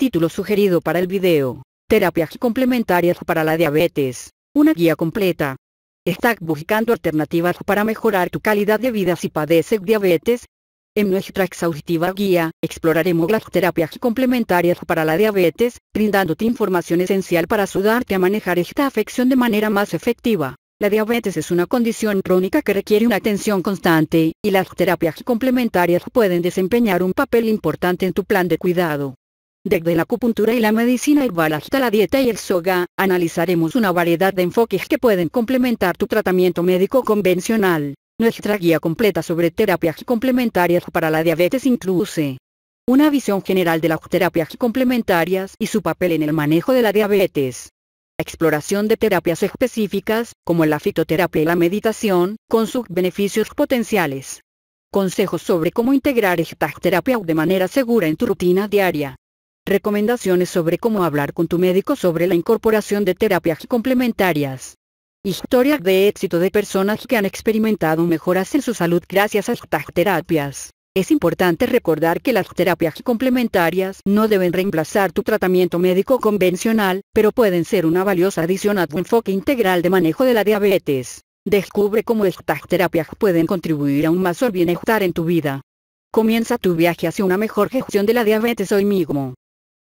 Título sugerido para el video. Terapias complementarias para la diabetes. Una guía completa. ¿Estás buscando alternativas para mejorar tu calidad de vida si padeces diabetes? En nuestra exhaustiva guía, exploraremos las terapias complementarias para la diabetes, brindándote información esencial para ayudarte a manejar esta afección de manera más efectiva. La diabetes es una condición crónica que requiere una atención constante, y las terapias complementarias pueden desempeñar un papel importante en tu plan de cuidado. Desde la acupuntura y la medicina herbal hasta la dieta y el soga, analizaremos una variedad de enfoques que pueden complementar tu tratamiento médico convencional. Nuestra guía completa sobre terapias complementarias para la diabetes incluye una visión general de las terapias complementarias y su papel en el manejo de la diabetes. Exploración de terapias específicas, como la fitoterapia y la meditación, con sus beneficios potenciales. Consejos sobre cómo integrar estas terapias de manera segura en tu rutina diaria. Recomendaciones sobre cómo hablar con tu médico sobre la incorporación de terapias complementarias. Historias de éxito de personas que han experimentado mejoras en su salud gracias a estas terapias. Es importante recordar que las terapias complementarias no deben reemplazar tu tratamiento médico convencional, pero pueden ser una valiosa adición a tu enfoque integral de manejo de la diabetes. Descubre cómo estas terapias pueden contribuir a un mayor bienestar en tu vida. Comienza tu viaje hacia una mejor gestión de la diabetes hoy mismo.